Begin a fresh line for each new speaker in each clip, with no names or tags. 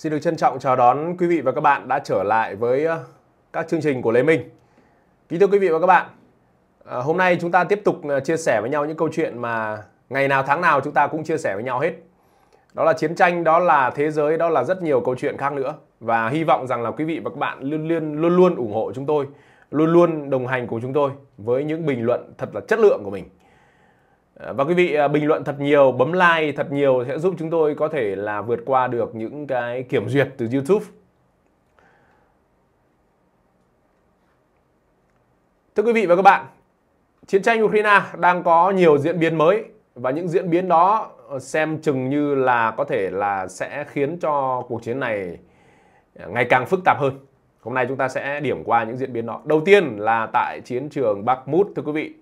Xin được trân trọng chào đón quý vị và các bạn đã trở lại với ờ, các chương trình của Lê Minh. Kính thưa quý vị và các bạn, ờ, hôm nay chúng ta tiếp tục ờ, chia sẻ với nhau những câu chuyện mà ngày nào tháng nào chúng ta cũng chia sẻ với nhau hết. Đó là chiến tranh, đó là thế giới, đó là rất nhiều câu chuyện khác nữa. Và hy vọng rằng là quý vị và các bạn luôn luôn luôn luôn ủng hộ chúng tôi, luôn luôn đồng hành cùng chúng tôi với những bình luận thật là chất lượng của mình. Ờ, và quý vị ờ, bình luận thật nhiều bấm like thật nhiều sẽ giúp chúng tôi có thể là vượt qua được những cái kiểm duyệt từ youtube thưa quý vị và các bạn chiến tranh ukraine đang có nhiều diễn biến mới và những diễn biến đó ờ, xem chừng như là có thể là sẽ khiến cho cuộc chiến này ngày càng phức tạp hơn hôm nay chúng ta sẽ điểm qua những diễn biến đó đầu tiên là tại chiến trường bakhmut thưa quý vị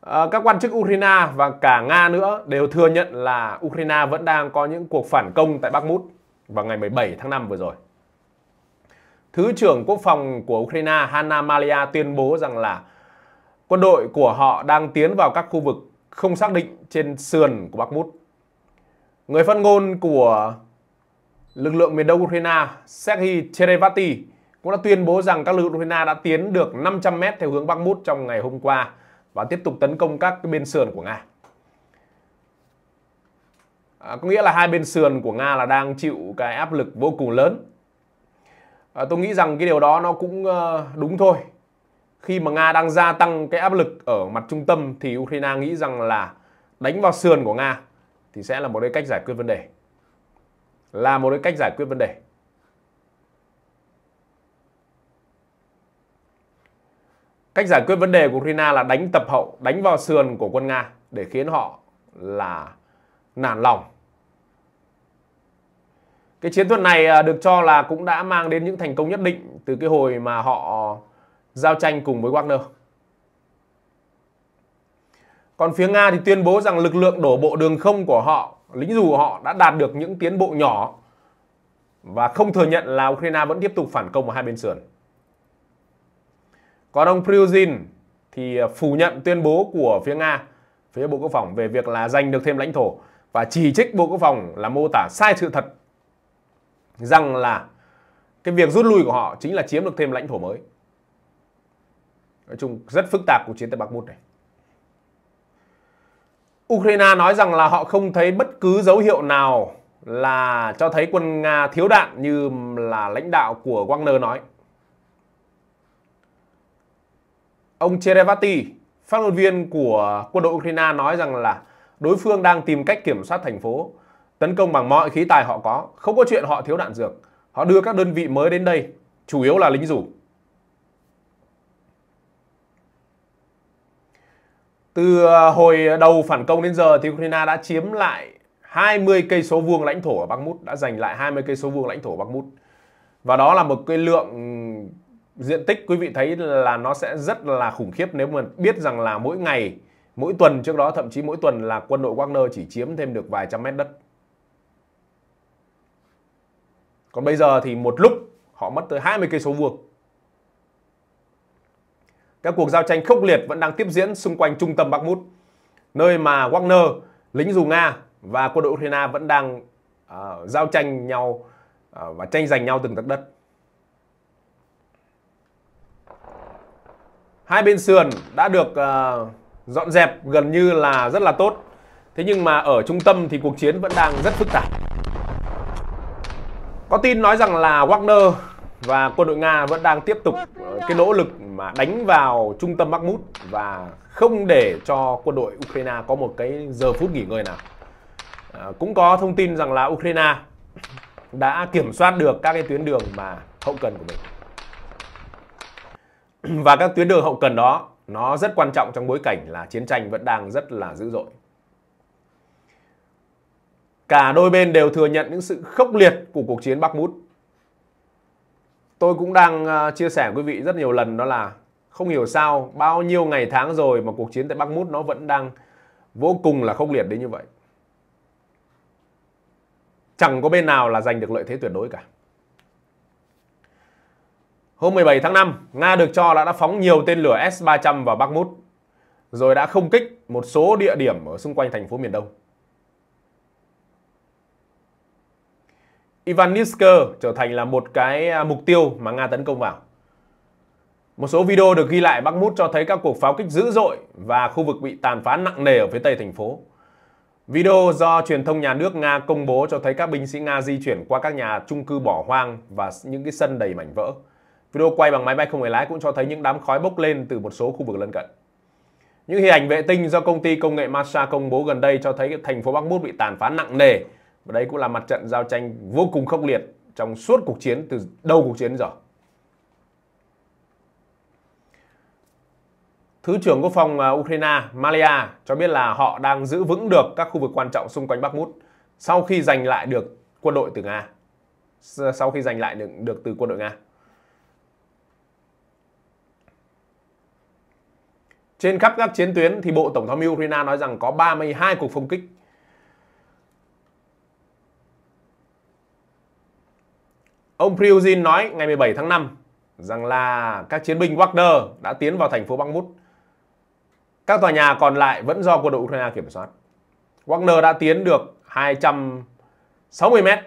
Ờ, các quan chức Ukraine và cả Nga nữa đều thừa nhận là Ukraine vẫn đang có những cuộc phản công tại Bakhmut vào ngày 17 tháng 5 vừa rồi. Thứ trưởng Quốc phòng của Ukraine Hanna Malia tuyên bố rằng là quân đội của họ đang tiến vào các khu vực không xác định trên sườn của Bakhmut. Người phát ngôn của lực lượng miền đông Ukraine Serhiy Cherevati cũng đã tuyên bố rằng các lực lượng Ukraine đã tiến được 500 mét theo hướng Bakhmut trong ngày hôm qua – và tiếp tục tấn công các cái bên sườn của Nga. À, có nghĩa là hai bên sườn của Nga là đang chịu cái áp lực vô cùng lớn. À, tôi nghĩ rằng cái điều đó nó cũng ờ, đúng thôi. Khi mà Nga đang gia tăng cái áp lực ở mặt trung tâm thì Ukraine nghĩ rằng là đánh vào sườn của Nga thì sẽ là một cái cách giải quyết vấn đề. Là một cái cách giải quyết vấn đề. Cách giải quyết vấn đề của Ukraine là đánh tập hậu, đánh vào sườn của quân Nga để khiến họ là nản lòng. Cái chiến thuật này à, được cho là cũng đã mang đến những thành công nhất định từ cái hồi mà họ giao tranh cùng với Wagner. Còn phía Nga thì tuyên bố rằng lực lượng đổ bộ đường không của họ, lính dù của họ đã đạt được những tiến bộ nhỏ và không thừa nhận là Ukraine vẫn tiếp tục phản công ở hai bên sườn. Còn ông Prigozhin thì à, phủ nhận tuyên bố của phía Nga, phía Bộ Quốc phòng về việc là giành được thêm lãnh thổ và chỉ trích Bộ Quốc phòng là mô tả sai sự thật rằng là cái việc rút lui của họ chính là chiếm được thêm lãnh thổ mới. Nói chung rất phức tạp cuộc chiến tại Bakhmut này. Ukraine nói rằng là họ không thấy bất cứ dấu hiệu nào là cho thấy quân Nga thiếu đạn như là lãnh đạo của Wagner nói. Ông Cherevati, phát ngôn viên của quân đội Ukraine nói rằng là đối phương đang tìm cách kiểm soát thành phố, tấn công bằng mọi khí tài họ có, không có chuyện họ thiếu đạn dược. Họ đưa các đơn vị mới đến đây, chủ yếu là lính rủ. Từ ờ, hồi đầu phản công đến giờ thì Ukraine đã chiếm lại 20 cây số vuông lãnh thổ ở Bakhmut, đã giành lại 20 cây số vuông lãnh thổ ở Bắc Và đó là một cái lượng diện tích quý vị thấy là nó sẽ rất là khủng khiếp nếu mà biết rằng là mỗi ngày mỗi tuần trước đó thậm chí mỗi tuần là quân đội Wagner chỉ chiếm thêm được vài trăm mét đất còn bây giờ thì một lúc họ mất tới 20 cây số vuông các cuộc giao tranh khốc liệt vẫn đang tiếp diễn xung quanh trung tâm Bakhmut nơi mà Wagner lính dù Nga và quân đội Ukraine vẫn đang uh, giao tranh nhau uh, và tranh giành nhau từng tấc đất hai bên sườn đã được uh, dọn dẹp gần như là rất là tốt thế nhưng mà ở trung tâm thì cuộc chiến vẫn đang rất phức tạp có tin nói rằng là Wagner và quân đội Nga vẫn đang tiếp tục ờ, cái nỗ lực mà đánh vào trung tâm Bakhmut và không để cho quân đội Ukraine có một cái giờ phút nghỉ ngơi nào. À, cũng có thông tin rằng là Ukraine đã kiểm soát được các cái tuyến đường mà hậu cần của mình. và các tuyến đường hậu cần đó nó rất quan trọng trong bối cảnh là chiến tranh vẫn đang rất là dữ dội. Cả đôi bên đều thừa nhận những sự khốc liệt của cuộc chiến Bắc Mút. Tôi cũng đang ờ, chia sẻ với quý vị rất nhiều lần đó là không hiểu sao bao nhiêu ngày tháng rồi mà cuộc chiến tại Bắc Mút nó vẫn đang vô cùng là khốc liệt đến như vậy. Chẳng có bên nào là giành được lợi thế tuyệt đối cả. Hôm 17 tháng 5, Nga được cho là đã phóng nhiều tên lửa S-300 vào Bắc Mút, rồi đã không kích một số địa điểm ở xung quanh thành phố miền Đông. Ivanivsk trở thành là một cái à, mục tiêu mà Nga tấn công vào. Một số video được ghi lại Bắc Mút cho thấy các cuộc pháo kích dữ dội và khu vực bị tàn phá nặng nề ở phía tây thành phố. Video do truyền thông nhà nước Nga công bố cho thấy các binh sĩ Nga di chuyển qua các nhà chung cư bỏ hoang và những cái sân đầy mảnh vỡ. Video quay bằng máy bay không người lái cũng cho thấy những đám khói bốc lên từ một số khu vực lân cận. Những hình ảnh vệ tinh do công ty công nghệ Masa công bố gần đây cho thấy thành phố Bắc Mút bị tàn phá nặng nề. Và đây cũng là mặt trận giao tranh vô cùng khốc liệt trong suốt cuộc chiến từ đầu cuộc chiến giờ. Thứ trưởng Quốc phòng à, Ukraine Malia cho biết là họ đang giữ vững được các khu vực quan trọng xung quanh Bắc Mút sau khi giành lại được quân đội từ Nga. Sau khi giành lại được, được từ quân đội Nga. Trên khắp các chiến tuyến thì Bộ Tổng tham mưu Ukraine nói rằng có 32 cuộc phong kích. Ông Prigozhin nói ngày 17 tháng 5 rằng là các chiến binh Wagner đã tiến vào thành phố Bakhmut. Các tòa nhà còn lại vẫn do quân đội Ukraine kiểm soát. Wagner đã tiến được 260 mét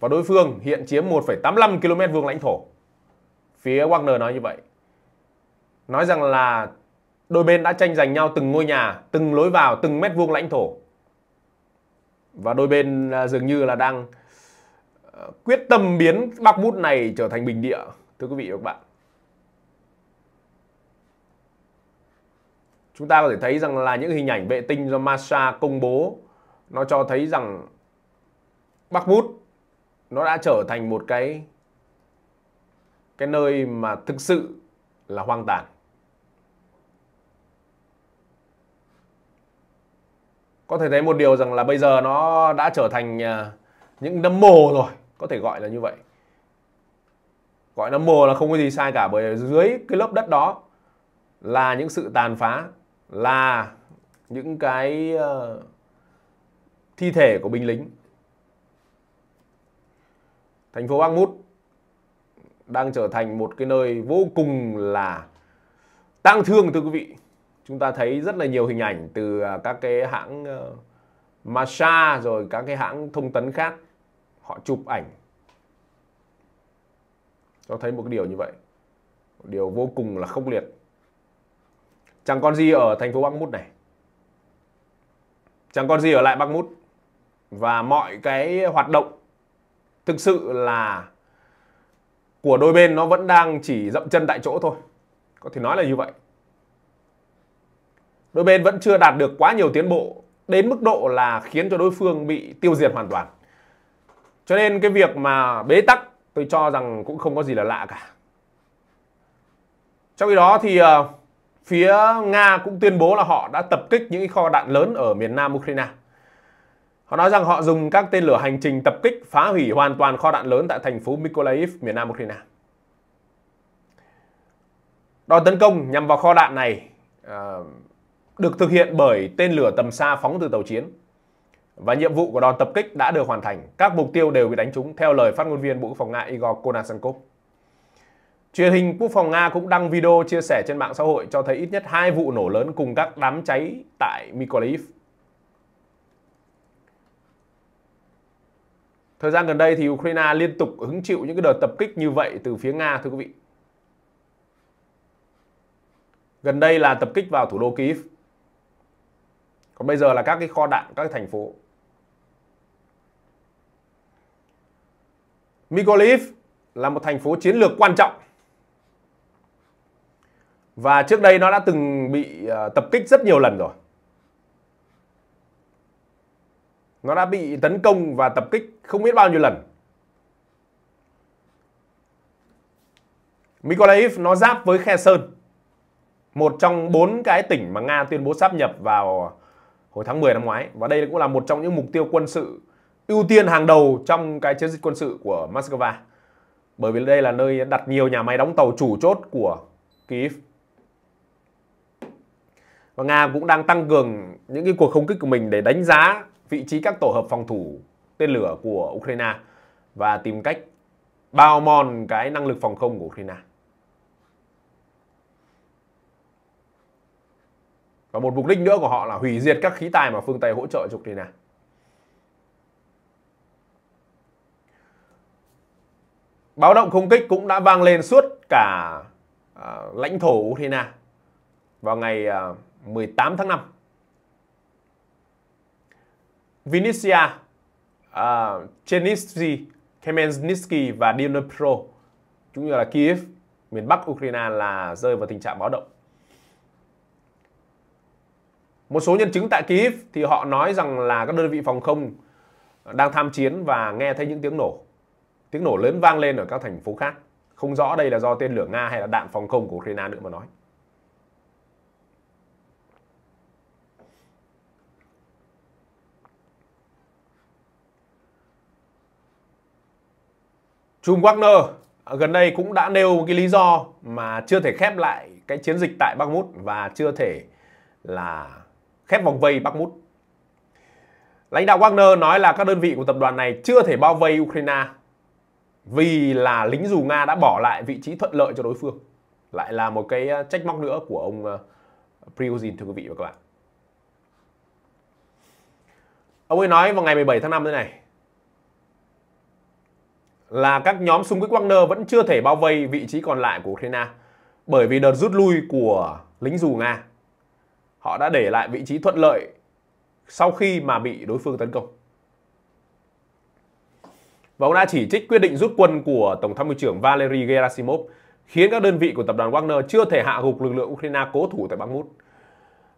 và đối phương hiện chiếm 1,85 km vuông lãnh thổ. Phía Wagner nói như vậy. Nói rằng là Đôi bên đã tranh giành nhau từng ngôi nhà, từng lối vào, từng mét vuông lãnh thổ. Và đôi bên à, dường như là đang ờ, quyết tâm biến Bắc Mút này trở thành bình địa, thưa quý vị và các bạn. Chúng ta có thể thấy rằng là những hình ảnh vệ tinh do NASA công bố nó cho thấy rằng Bắc Mút nó đã trở thành một cái cái nơi mà thực sự là hoang tàn. có thể thấy một điều rằng là bây giờ nó đã trở thành à, những nấm mồ rồi có thể gọi là như vậy gọi nấm mồ là không có gì sai cả bởi dưới cái lớp đất đó là những sự tàn phá là những cái ờ, thi thể của binh lính thành phố Bắc Mút đang trở thành một cái nơi vô cùng là tang thương thưa quý vị chúng ta thấy rất là nhiều hình ảnh từ à, các cái hãng ờ, Masha rồi các cái hãng thông tấn khác họ chụp ảnh cho thấy một cái điều như vậy một điều vô cùng là khốc liệt chẳng còn gì ở thành phố Bắc Mút này chẳng còn gì ở lại Bắc Mút và mọi cái hoạt động thực sự là của đôi bên nó vẫn đang chỉ dậm chân tại chỗ thôi có thể nói là như vậy đôi bên vẫn chưa đạt được quá nhiều tiến bộ đến mức độ là khiến cho đối phương bị tiêu diệt hoàn toàn. Cho nên cái việc mà bế tắc tôi cho rằng cũng không có gì là lạ cả. Trong khi đó thì ờ, phía Nga cũng tuyên bố là họ đã tập kích những kho đạn lớn ở miền nam Ukraine. Họ nói rằng họ dùng các tên lửa hành trình tập kích phá hủy hoàn toàn kho đạn lớn tại thành phố Mykolaiv, miền nam Ukraine. Đòn tấn công nhằm vào kho đạn này ờ, được thực hiện bởi tên lửa tầm xa phóng từ tàu chiến. Và nhiệm vụ của đòn tập kích đã được hoàn thành. Các mục tiêu đều bị đánh trúng theo lời phát ngôn viên Bộ Quốc phòng Nga Igor Konashenkov. Truyền hình Quốc phòng Nga cũng đăng video chia sẻ trên mạng xã hội cho thấy ít nhất hai vụ nổ lớn cùng các đám cháy tại Mykolaiv. Thời gian gần đây thì Ukraine liên tục hứng chịu những cái đợt tập kích như vậy từ phía Nga thưa quý vị. Gần đây là tập kích vào thủ đô Kyiv còn bây giờ là các cái kho đạn các cái thành phố Mykolaiv là một thành phố chiến lược quan trọng và trước đây nó đã từng bị ờ, tập kích rất nhiều lần rồi nó đã bị tấn công và tập kích không biết bao nhiêu lần Mykolaiv nó giáp với Khe một trong bốn cái tỉnh mà Nga tuyên bố sáp nhập vào hồi tháng 10 năm ngoái và đây cũng là một trong những mục tiêu quân sự ưu tiên hàng đầu trong cái chiến dịch quân sự của Moscow bởi vì đây là nơi đặt nhiều nhà máy đóng tàu chủ chốt của Kiev và Nga cũng đang tăng cường những cái cuộc không kích của mình để đánh giá vị trí các tổ hợp phòng thủ tên lửa của Ukraine và tìm cách bao mòn cái năng lực phòng không của Ukraine. và một mục đích nữa của họ là hủy diệt các khí tài mà phương Tây hỗ trợ cho Ukraine. Báo động không kích cũng đã vang lên suốt cả uh, lãnh thổ Ukraine vào ngày uh, à, 18 tháng 5. Vinnytsia, uh, Chernivtsi, Kemensky và Dnipro, cũng như là Kiev, miền Bắc Ukraine là rơi vào tình trạng báo động. Một số nhân chứng tại Kyiv thì họ nói rằng là các đơn vị phòng không đang tham chiến và nghe thấy những tiếng nổ. Tiếng nổ lớn vang lên ở các thành phố khác. Không rõ đây là do tên lửa Nga hay là đạn phòng không của Ukraine nữa mà nói. Chum Wagner gần đây cũng đã nêu một cái lý do mà chưa thể khép lại cái chiến dịch tại Bakhmut và chưa thể là khép vòng vây bắc mút Lãnh đạo Wagner nói là các đơn vị của tập đoàn này chưa thể bao vây Ukraine vì là lính dù Nga đã bỏ lại vị trí thuận lợi cho đối phương. Lại là một cái ờ, trách móc nữa của ông ờ, Prigozhin thưa quý vị và các bạn. Ông ấy nói vào ngày 17 tháng 5 thế này là các nhóm xung kích Wagner vẫn chưa thể bao vây vị trí còn lại của Ukraine bởi vì đợt rút lui của lính dù Nga họ đã để lại vị trí thuận lợi sau khi mà bị đối phương tấn công. Và ông đã chỉ trích quyết định rút quân của Tổng tham mưu trưởng Valery Gerasimov khiến các đơn vị của tập đoàn Wagner chưa thể hạ gục lực lượng Ukraine cố thủ tại Bakhmut.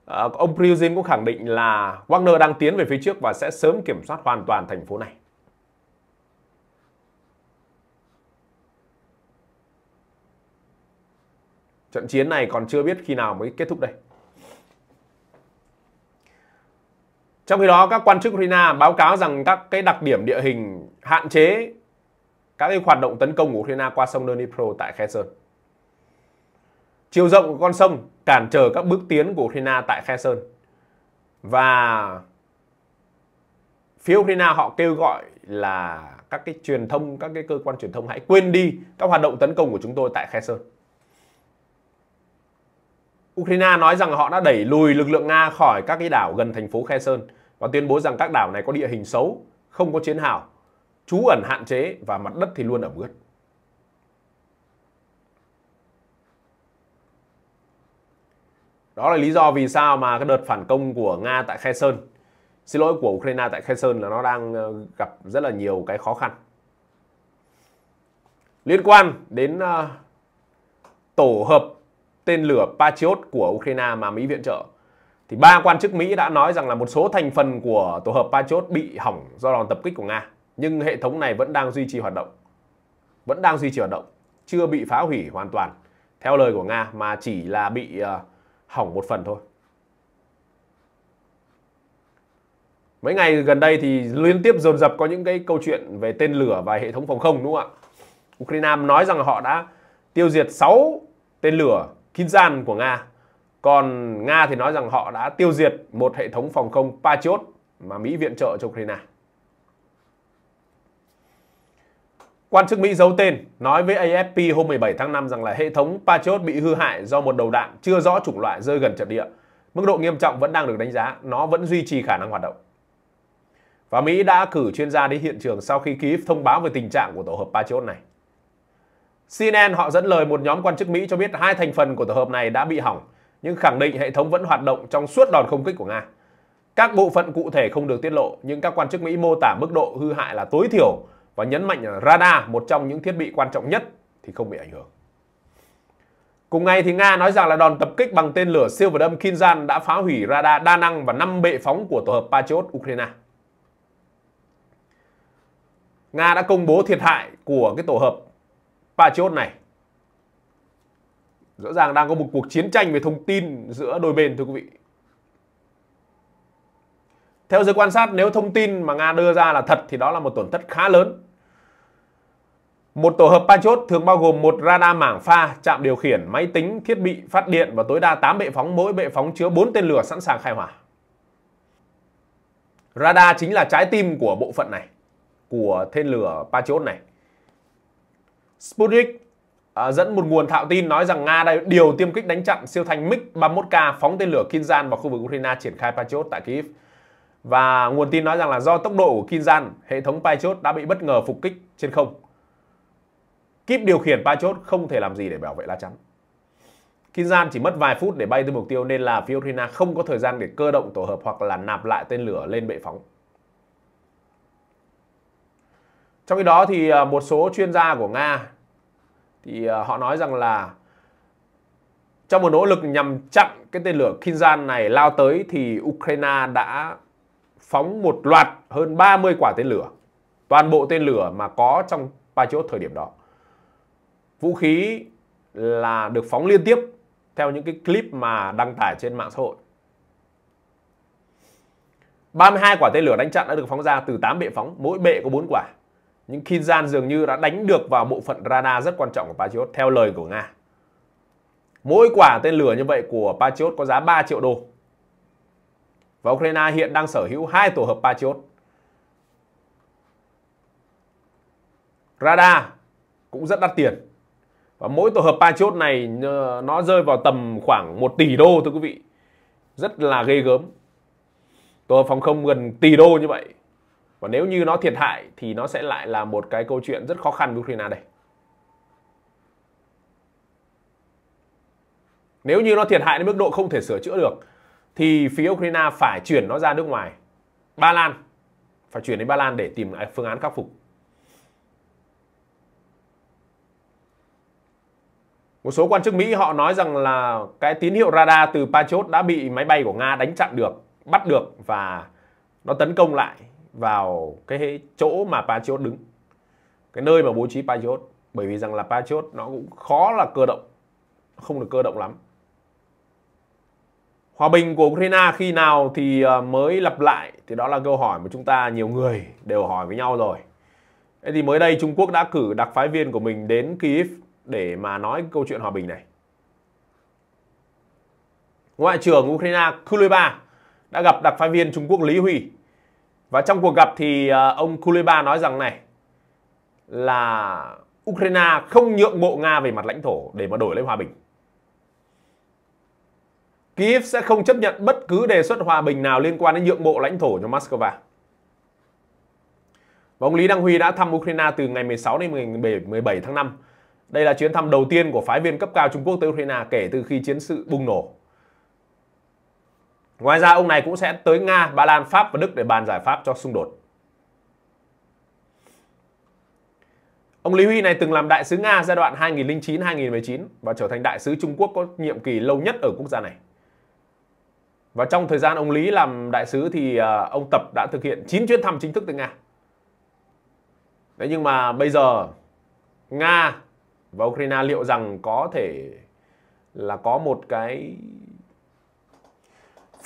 À, ông Prigozhin cũng khẳng định là Wagner đang tiến về phía trước và sẽ sớm kiểm soát hoàn toàn thành phố này. Trận chiến này còn chưa biết khi nào mới kết thúc đây. Trong khi đó, các quan chức Ukraine báo cáo rằng các cái đặc điểm địa hình hạn chế các cái hoạt động tấn công của Ukraine qua sông Dnipro tại Kherson. Chiều rộng của con sông cản trở các bước tiến của Ukraine tại Kherson. Và phía Ukraine họ kêu gọi là các cái truyền thông, các cái cơ quan truyền thông hãy quên đi các hoạt động tấn công của chúng tôi tại Kherson. Ukraine nói rằng họ đã đẩy lùi lực lượng Nga khỏi các cái đảo gần thành phố Kherson và tuyên bố rằng các đảo này có địa hình xấu, không có chiến hào, trú ẩn hạn chế và mặt đất thì luôn ẩm ướt. Đó là lý do vì sao mà cái đợt phản công của Nga tại Kherson, xin lỗi của Ukraine tại Kherson là nó đang ờ, gặp rất là nhiều cái khó khăn. Liên quan đến ờ, tổ hợp tên lửa Patriot của Ukraine mà Mỹ viện trợ. Thì ba quan chức Mỹ đã nói rằng là một số thành phần của tổ hợp Patriot bị hỏng do đòn tập kích của Nga, nhưng hệ thống này vẫn đang duy trì hoạt động. Vẫn đang duy trì hoạt động, chưa bị phá hủy hoàn toàn theo lời của Nga mà chỉ là bị ờ, hỏng một phần thôi. Mấy ngày gần đây thì liên tiếp dồn dập có những cái câu chuyện về tên lửa và hệ thống phòng không đúng không ạ? Ukraine nói rằng họ đã tiêu diệt 6 tên lửa Kinzhan của Nga. Còn Nga thì nói rằng họ đã tiêu diệt một hệ thống phòng không Patriot mà Mỹ viện trợ cho Ukraine. Quan chức Mỹ giấu tên nói với AFP hôm 17 tháng 5 rằng là hệ thống Patriot bị hư hại do một đầu đạn chưa rõ chủng loại rơi gần trận địa. Mức độ nghiêm trọng vẫn đang được đánh giá, nó vẫn duy trì khả năng hoạt động. Và Mỹ đã cử chuyên gia đến hiện trường sau khi Kyiv thông báo về tình trạng của tổ hợp Patriot này. CNN họ dẫn lời một nhóm quan chức Mỹ cho biết hai thành phần của tổ hợp này đã bị hỏng, nhưng khẳng định hệ thống vẫn hoạt động trong suốt đòn không kích của Nga. Các bộ phận cụ thể không được tiết lộ, nhưng các quan chức Mỹ mô tả mức độ hư hại là tối thiểu và nhấn mạnh radar, một trong những thiết bị quan trọng nhất, thì không bị ảnh hưởng. Cùng ngày thì Nga nói rằng là đòn tập kích bằng tên lửa siêu vật âm Kinzhan đã phá hủy radar đa năng và 5 bệ phóng của tổ hợp Patriot Ukraine. Nga đã công bố thiệt hại của cái tổ hợp Patriot này rõ ràng đang có một cuộc chiến tranh về thông tin giữa đôi bên thưa quý vị theo giới quan sát nếu thông tin mà nga đưa ra là thật thì đó là một tổn thất khá lớn một tổ hợp Patriot thường bao gồm một radar mảng pha, trạm điều khiển, máy tính, thiết bị, phát điện và tối đa 8 bệ phóng, mỗi bệ phóng chứa 4 tên lửa sẵn sàng khai hỏa. Radar chính là trái tim của bộ phận này, của tên lửa Patriot này. Sputnik À, dẫn một nguồn thạo tin nói rằng Nga đã điều tiêm kích đánh chặn siêu thanh MiG-31K phóng tên lửa Kinzhan vào khu vực Ukraine triển khai Patriot tại Kyiv. Và nguồn tin nói rằng là do tốc độ của Kinzhan, hệ thống Patriot đã bị bất ngờ phục kích trên không. Kíp điều khiển Patriot không thể làm gì để bảo vệ lá chắn. Kinzhan chỉ mất vài phút để bay tới mục tiêu nên là phía Ukraine không có thời gian để cơ động tổ hợp hoặc là nạp lại tên lửa lên bệ phóng. Trong khi đó thì à, một số chuyên gia của Nga thì à, họ nói rằng là trong một nỗ lực nhằm chặn cái tên lửa Kinzhan này lao tới thì Ukraine đã phóng một loạt hơn 30 quả tên lửa. Toàn bộ tên lửa mà có trong Patriot thời điểm đó. Vũ khí là được phóng liên tiếp theo những cái clip mà đăng tải trên mạng xã hội. 32 quả tên lửa đánh chặn đã được phóng ra từ 8 bệ phóng, mỗi bệ có 4 quả những Kinzhan dường như đã đánh được vào bộ phận radar rất quan trọng của Patriot theo lời của Nga. Mỗi quả tên lửa như vậy của Patriot có giá 3 triệu đô. Và Ukraine hiện đang sở hữu hai tổ hợp Patriot. Radar cũng rất đắt tiền. Và mỗi tổ hợp Patriot này ờ, nó rơi vào tầm khoảng 1 tỷ đô thưa quý vị. Rất là ghê gớm. Tổ hợp phòng không gần tỷ đô như vậy và nếu như nó thiệt hại thì nó sẽ lại là một cái câu chuyện rất khó khăn với Ukraine đây nếu như nó thiệt hại đến mức độ không thể sửa chữa được thì phía Ukraine phải chuyển nó ra nước ngoài Ba Lan phải chuyển đến Ba Lan để tìm phương án khắc phục Một số quan chức Mỹ họ nói rằng là cái tín hiệu radar từ Patriot đã bị máy bay của Nga đánh chặn được, bắt được và nó tấn công lại vào cái chỗ mà Patriot đứng cái nơi mà bố trí Patriot bởi vì rằng là Patriot nó cũng khó là cơ động không được cơ động lắm hòa bình của Ukraine khi nào thì ờ, mới lặp lại thì đó là câu hỏi mà chúng ta nhiều người đều hỏi với nhau rồi Thế thì mới đây Trung Quốc đã cử đặc phái viên của mình đến Kyiv để mà nói câu chuyện hòa bình này Ngoại trưởng Ukraine Kuleba đã gặp đặc phái viên Trung Quốc Lý Huy và trong cuộc gặp thì à, ông Kuleba nói rằng này là Ukraine không nhượng bộ Nga về mặt lãnh thổ để mà đổi lấy hòa bình. Kiev sẽ không chấp nhận bất cứ đề xuất hòa bình nào liên quan đến nhượng bộ lãnh thổ cho Moscow. Và ông Lý Đăng Huy đã thăm Ukraine từ ngày 16 đến ngày 17 tháng 5. Đây là chuyến thăm đầu tiên của phái viên cấp cao Trung Quốc tới Ukraine kể từ khi chiến sự bùng nổ Ngoài ra ông này cũng sẽ tới Nga, Ba Lan, Pháp và Đức để bàn giải pháp cho xung đột. Ông Lý Huy này từng làm đại sứ Nga giai đoạn 2009-2019 và trở thành đại sứ Trung Quốc có nhiệm kỳ lâu nhất ở quốc gia này. Và trong thời gian ông Lý làm đại sứ thì à, ông Tập đã thực hiện 9 chuyến thăm chính thức tới Nga. thế nhưng mà bây giờ Nga và Ukraine liệu rằng có thể là có một cái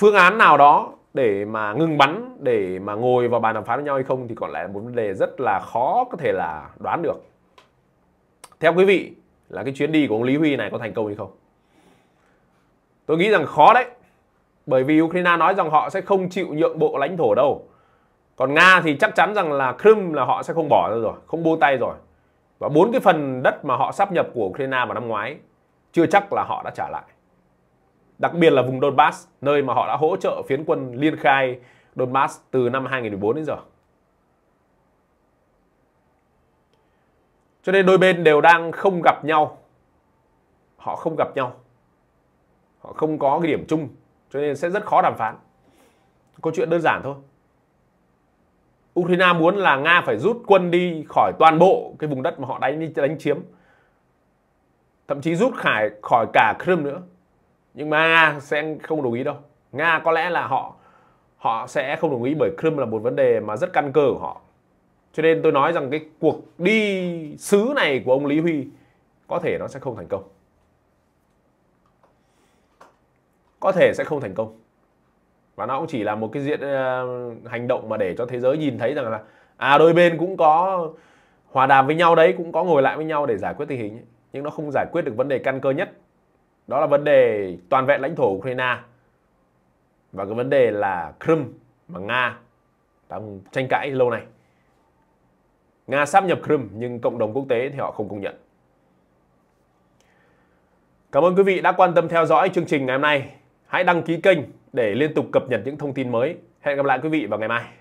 phương án nào đó để mà ngừng bắn để mà ngồi vào bàn đàm phán với nhau hay không thì còn lại là một vấn đề rất là khó có thể là đoán được theo quý vị là cái chuyến đi của ông Lý Huy này có thành công hay không tôi nghĩ rằng khó đấy bởi vì Ukraine nói rằng họ sẽ không chịu nhượng bộ lãnh thổ đâu còn Nga thì chắc chắn rằng là Crimea là họ sẽ không bỏ ra rồi không buông tay rồi và bốn cái phần đất mà họ sắp nhập của Ukraine vào năm ngoái chưa chắc là họ đã trả lại đặc biệt là vùng Donbass, nơi mà họ đã hỗ trợ phiến quân liên khai Donbass từ năm 2014 đến giờ. Cho nên đôi bên đều đang không gặp nhau. Họ không gặp nhau. Họ không có cái điểm chung, cho nên sẽ rất khó đàm phán. Câu chuyện đơn giản thôi. Ukraine muốn là Nga phải rút quân đi khỏi toàn bộ cái vùng đất mà họ đánh đánh chiếm. Thậm chí rút khỏi khỏi cả Crimea nữa nhưng mà nga sẽ không đồng ý đâu nga có lẽ là họ họ sẽ không đồng ý bởi Crimea là một vấn đề mà rất căn cơ của họ cho nên tôi nói rằng cái cuộc đi sứ này của ông Lý Huy có thể nó sẽ không thành công có thể sẽ không thành công và nó cũng chỉ là một cái diện uh, ờ, hành động mà để cho thế giới nhìn thấy rằng là à đôi bên cũng có hòa đàm với nhau đấy cũng có ngồi lại với nhau để giải quyết tình hình ấy. nhưng nó không giải quyết được vấn đề căn cơ nhất đó là vấn đề toàn vẹn lãnh thổ Ukraine và cái vấn đề là Crimea mà Nga đang tranh cãi lâu nay. Nga sắp nhập Crimea nhưng cộng đồng quốc tế thì họ không công nhận. Cảm ơn quý vị đã quan tâm theo dõi chương trình ngày hôm nay. Hãy đăng ký kênh để liên tục cập nhật những thông tin mới. Hẹn gặp lại quý vị vào ngày mai.